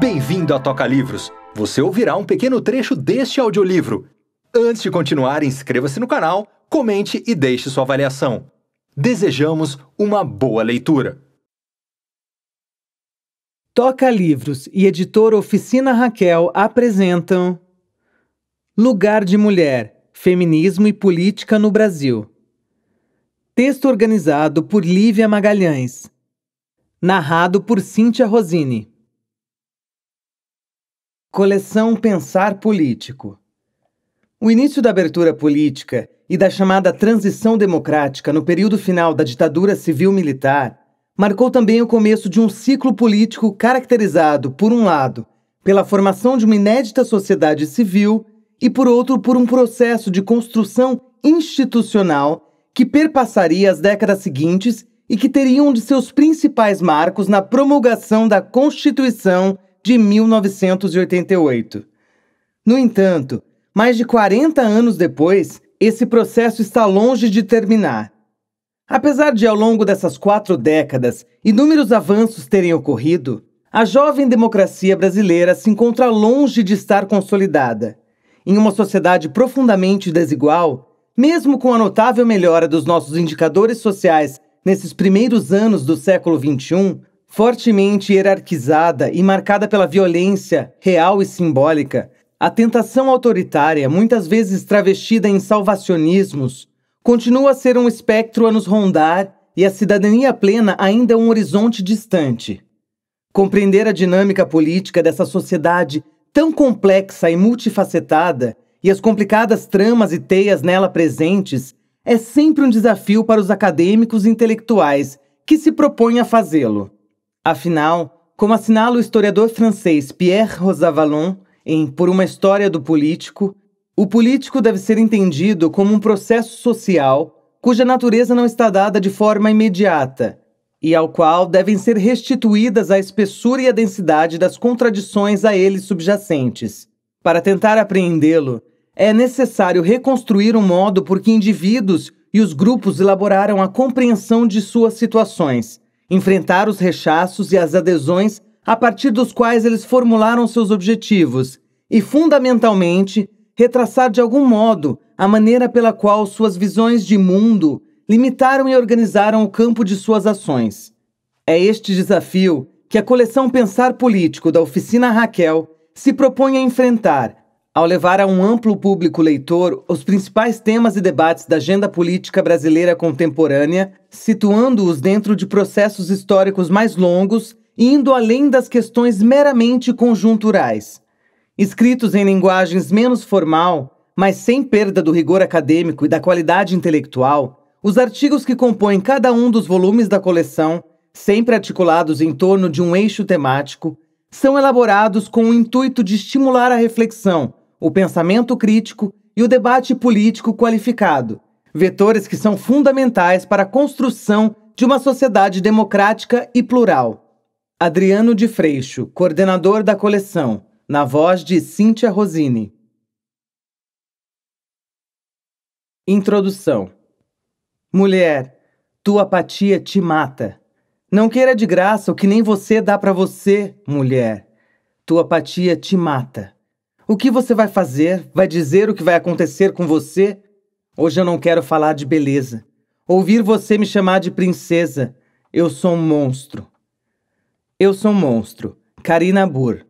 Bem-vindo a Toca Livros! Você ouvirá um pequeno trecho deste audiolivro. Antes de continuar, inscreva-se no canal, comente e deixe sua avaliação. Desejamos uma boa leitura! Toca Livros e editora Oficina Raquel apresentam Lugar de Mulher, Feminismo e Política no Brasil. Texto organizado por Lívia Magalhães. Narrado por Cíntia Rosini. Coleção Pensar Político. O início da abertura política e da chamada transição democrática no período final da ditadura civil-militar marcou também o começo de um ciclo político caracterizado, por um lado, pela formação de uma inédita sociedade civil e, por outro, por um processo de construção institucional que perpassaria as décadas seguintes e que teria um de seus principais marcos na promulgação da Constituição de 1988. No entanto, mais de 40 anos depois, esse processo está longe de terminar. Apesar de, ao longo dessas quatro décadas, inúmeros avanços terem ocorrido, a jovem democracia brasileira se encontra longe de estar consolidada. Em uma sociedade profundamente desigual, mesmo com a notável melhora dos nossos indicadores sociais nesses primeiros anos do século XXI, Fortemente hierarquizada e marcada pela violência real e simbólica, a tentação autoritária, muitas vezes travestida em salvacionismos, continua a ser um espectro a nos rondar e a cidadania plena ainda um horizonte distante. Compreender a dinâmica política dessa sociedade tão complexa e multifacetada e as complicadas tramas e teias nela presentes é sempre um desafio para os acadêmicos e intelectuais que se propõem a fazê-lo. Afinal, como assinala o historiador francês Pierre Rosavalon em Por uma História do Político, o político deve ser entendido como um processo social cuja natureza não está dada de forma imediata e ao qual devem ser restituídas a espessura e a densidade das contradições a ele subjacentes. Para tentar apreendê-lo, é necessário reconstruir o um modo por que indivíduos e os grupos elaboraram a compreensão de suas situações, enfrentar os rechaços e as adesões a partir dos quais eles formularam seus objetivos e, fundamentalmente, retraçar de algum modo a maneira pela qual suas visões de mundo limitaram e organizaram o campo de suas ações. É este desafio que a coleção Pensar Político da Oficina Raquel se propõe a enfrentar ao levar a um amplo público leitor os principais temas e debates da agenda política brasileira contemporânea, situando-os dentro de processos históricos mais longos e indo além das questões meramente conjunturais. Escritos em linguagens menos formal, mas sem perda do rigor acadêmico e da qualidade intelectual, os artigos que compõem cada um dos volumes da coleção, sempre articulados em torno de um eixo temático, são elaborados com o intuito de estimular a reflexão o pensamento crítico e o debate político qualificado, vetores que são fundamentais para a construção de uma sociedade democrática e plural. Adriano de Freixo, coordenador da coleção, na voz de Cíntia Rosini. Introdução: Mulher, tua apatia te mata. Não queira de graça o que nem você dá para você, mulher. Tua apatia te mata. O que você vai fazer? Vai dizer o que vai acontecer com você? Hoje eu não quero falar de beleza. Ouvir você me chamar de princesa. Eu sou um monstro. Eu sou um monstro. Karina Burr.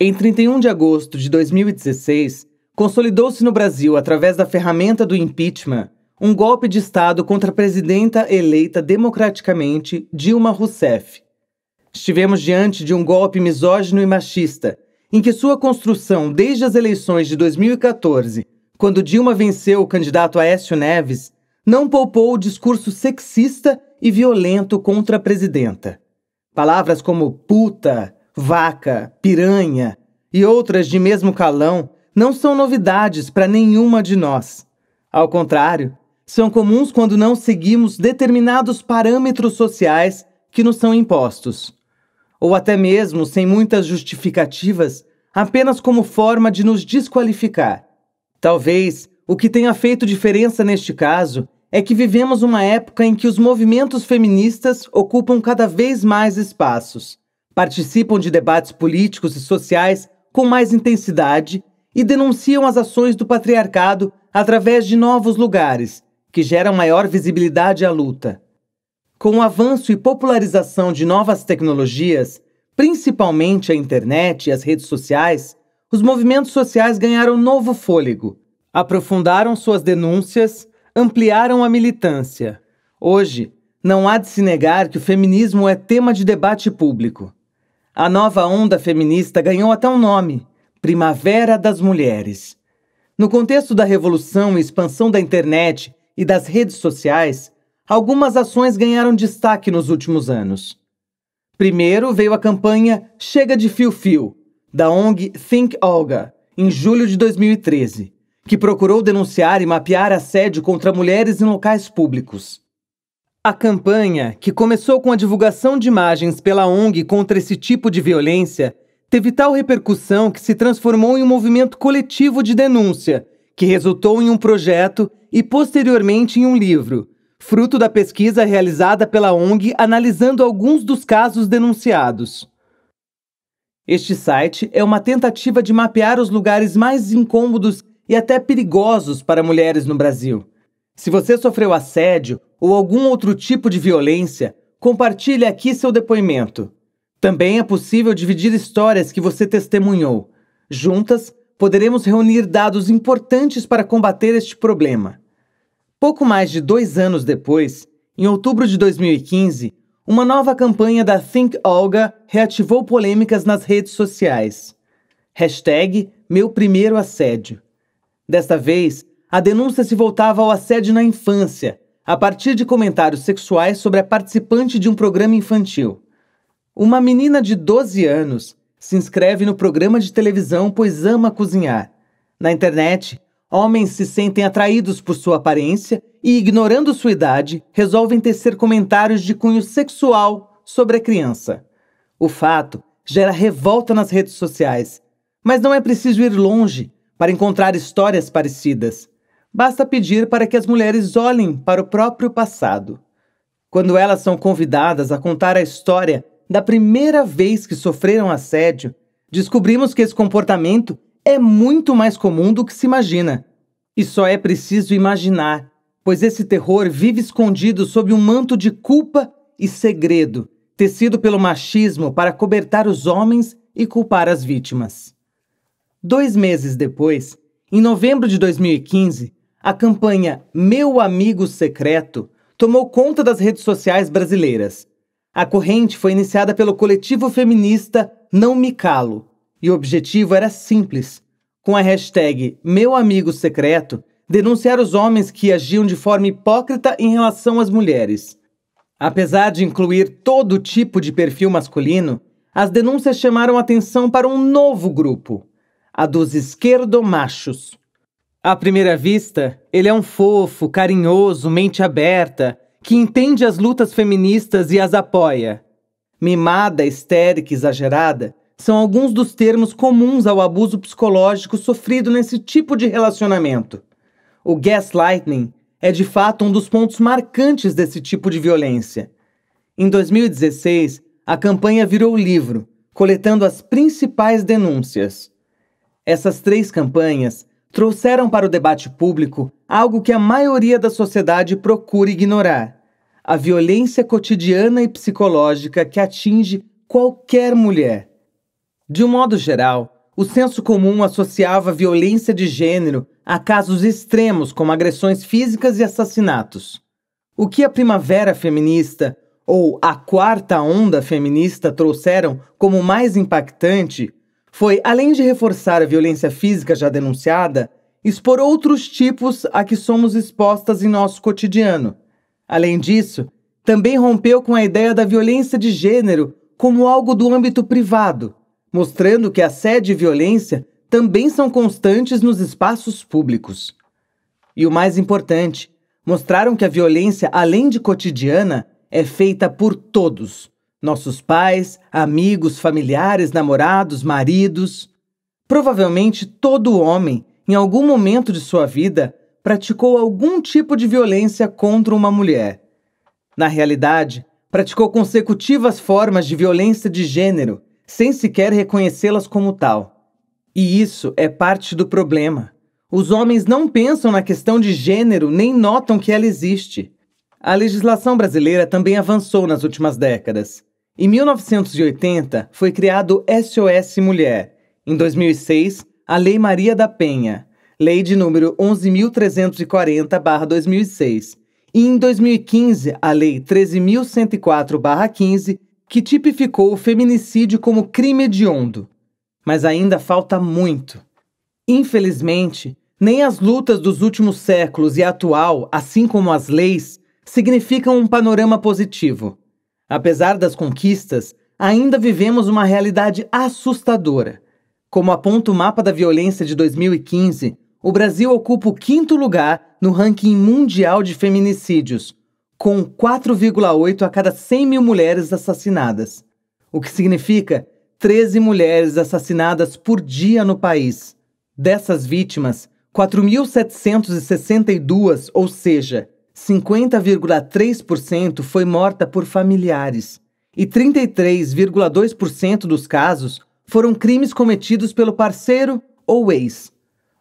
Em 31 de agosto de 2016, consolidou-se no Brasil, através da ferramenta do impeachment, um golpe de Estado contra a presidenta eleita democraticamente Dilma Rousseff. Estivemos diante de um golpe misógino e machista, em que sua construção desde as eleições de 2014, quando Dilma venceu o candidato Aécio Neves, não poupou o discurso sexista e violento contra a presidenta. Palavras como puta, vaca, piranha e outras de mesmo calão não são novidades para nenhuma de nós. Ao contrário, são comuns quando não seguimos determinados parâmetros sociais que nos são impostos ou até mesmo sem muitas justificativas, apenas como forma de nos desqualificar. Talvez o que tenha feito diferença neste caso é que vivemos uma época em que os movimentos feministas ocupam cada vez mais espaços, participam de debates políticos e sociais com mais intensidade e denunciam as ações do patriarcado através de novos lugares, que geram maior visibilidade à luta. Com o avanço e popularização de novas tecnologias, principalmente a internet e as redes sociais, os movimentos sociais ganharam novo fôlego, aprofundaram suas denúncias, ampliaram a militância. Hoje, não há de se negar que o feminismo é tema de debate público. A nova onda feminista ganhou até um nome: Primavera das Mulheres. No contexto da revolução e expansão da internet e das redes sociais, algumas ações ganharam destaque nos últimos anos. Primeiro veio a campanha Chega de Fio Fio, da ONG Think Olga, em julho de 2013, que procurou denunciar e mapear assédio contra mulheres em locais públicos. A campanha, que começou com a divulgação de imagens pela ONG contra esse tipo de violência, teve tal repercussão que se transformou em um movimento coletivo de denúncia, que resultou em um projeto e posteriormente em um livro, fruto da pesquisa realizada pela ONG analisando alguns dos casos denunciados. Este site é uma tentativa de mapear os lugares mais incômodos e até perigosos para mulheres no Brasil. Se você sofreu assédio ou algum outro tipo de violência, compartilhe aqui seu depoimento. Também é possível dividir histórias que você testemunhou. Juntas, poderemos reunir dados importantes para combater este problema. Pouco mais de dois anos depois, em outubro de 2015, uma nova campanha da Think Olga reativou polêmicas nas redes sociais. Hashtag Meu Primeiro Assédio. Desta vez, a denúncia se voltava ao assédio na infância, a partir de comentários sexuais sobre a participante de um programa infantil. Uma menina de 12 anos se inscreve no programa de televisão pois ama cozinhar. Na internet, Homens se sentem atraídos por sua aparência e, ignorando sua idade, resolvem tecer comentários de cunho sexual sobre a criança. O fato gera revolta nas redes sociais, mas não é preciso ir longe para encontrar histórias parecidas. Basta pedir para que as mulheres olhem para o próprio passado. Quando elas são convidadas a contar a história da primeira vez que sofreram assédio, descobrimos que esse comportamento é muito mais comum do que se imagina. E só é preciso imaginar, pois esse terror vive escondido sob um manto de culpa e segredo, tecido pelo machismo para cobertar os homens e culpar as vítimas. Dois meses depois, em novembro de 2015, a campanha Meu Amigo Secreto tomou conta das redes sociais brasileiras. A corrente foi iniciada pelo coletivo feminista Não Me Calo, e o objetivo era simples: com a hashtag Meu Amigo Secreto, denunciar os homens que agiam de forma hipócrita em relação às mulheres. Apesar de incluir todo tipo de perfil masculino, as denúncias chamaram atenção para um novo grupo, a dos esquerdomachos. À primeira vista, ele é um fofo, carinhoso, mente aberta, que entende as lutas feministas e as apoia. Mimada, histérica, exagerada, são alguns dos termos comuns ao abuso psicológico sofrido nesse tipo de relacionamento. O gaslighting é de fato um dos pontos marcantes desse tipo de violência. Em 2016, a campanha virou livro, coletando as principais denúncias. Essas três campanhas trouxeram para o debate público algo que a maioria da sociedade procura ignorar: a violência cotidiana e psicológica que atinge qualquer mulher. De um modo geral, o senso comum associava violência de gênero a casos extremos como agressões físicas e assassinatos. O que a primavera feminista ou a quarta onda feminista trouxeram como mais impactante foi, além de reforçar a violência física já denunciada, expor outros tipos a que somos expostas em nosso cotidiano. Além disso, também rompeu com a ideia da violência de gênero como algo do âmbito privado mostrando que assédio e violência também são constantes nos espaços públicos. E o mais importante, mostraram que a violência, além de cotidiana, é feita por todos: nossos pais, amigos, familiares, namorados, maridos. Provavelmente todo homem, em algum momento de sua vida, praticou algum tipo de violência contra uma mulher. Na realidade, praticou consecutivas formas de violência de gênero, sem sequer reconhecê-las como tal. E isso é parte do problema. Os homens não pensam na questão de gênero nem notam que ela existe. A legislação brasileira também avançou nas últimas décadas. Em 1980, foi criado o SOS Mulher. Em 2006, a Lei Maria da Penha, Lei de número 11.340-2006. E em 2015, a Lei 13.104-15 que tipificou o feminicídio como crime hediondo. Mas ainda falta muito. Infelizmente, nem as lutas dos últimos séculos e a atual, assim como as leis, significam um panorama positivo. Apesar das conquistas, ainda vivemos uma realidade assustadora. Como aponta o mapa da violência de 2015, o Brasil ocupa o quinto lugar no ranking mundial de feminicídios, com 4,8 a cada 100 mil mulheres assassinadas, o que significa 13 mulheres assassinadas por dia no país. Dessas vítimas, 4.762, ou seja, 50,3% foi morta por familiares e 33,2% dos casos foram crimes cometidos pelo parceiro ou ex.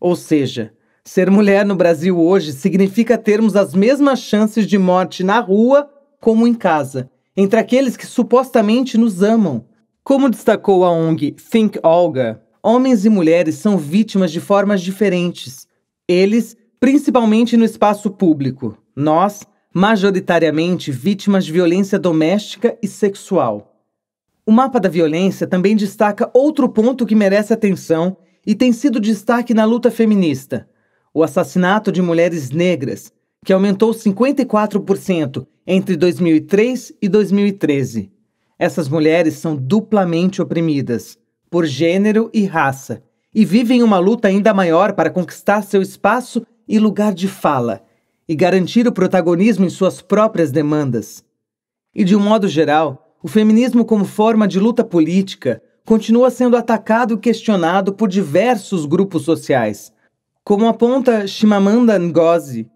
Ou seja, Ser mulher no Brasil hoje significa termos as mesmas chances de morte na rua como em casa, entre aqueles que supostamente nos amam. Como destacou a ONG Think Olga, homens e mulheres são vítimas de formas diferentes. Eles, principalmente no espaço público. Nós, majoritariamente vítimas de violência doméstica e sexual. O mapa da violência também destaca outro ponto que merece atenção e tem sido destaque na luta feminista: o assassinato de mulheres negras, que aumentou 54% entre 2003 e 2013. Essas mulheres são duplamente oprimidas, por gênero e raça, e vivem uma luta ainda maior para conquistar seu espaço e lugar de fala, e garantir o protagonismo em suas próprias demandas. E de um modo geral, o feminismo, como forma de luta política, continua sendo atacado e questionado por diversos grupos sociais como aponta Shimamanda Ngozi,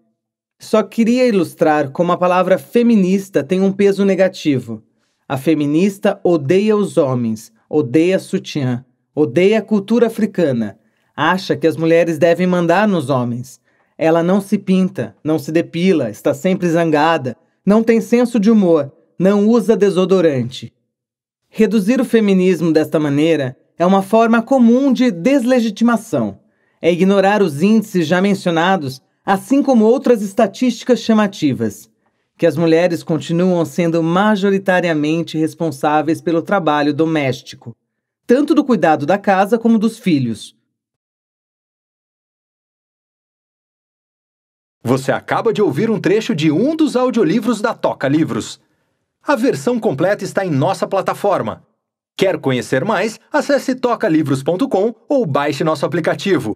só queria ilustrar como a palavra feminista tem um peso negativo. A feminista odeia os homens, odeia sutiã, odeia a cultura africana, acha que as mulheres devem mandar nos homens. Ela não se pinta, não se depila, está sempre zangada, não tem senso de humor, não usa desodorante. Reduzir o feminismo desta maneira é uma forma comum de deslegitimação é ignorar os índices já mencionados, assim como outras estatísticas chamativas, que as mulheres continuam sendo majoritariamente responsáveis pelo trabalho doméstico, tanto do cuidado da casa como dos filhos. Você acaba de ouvir um trecho de um dos audiolivros da Toca Livros. A versão completa está em nossa plataforma. Quer conhecer mais? Acesse tocalivros.com ou baixe nosso aplicativo.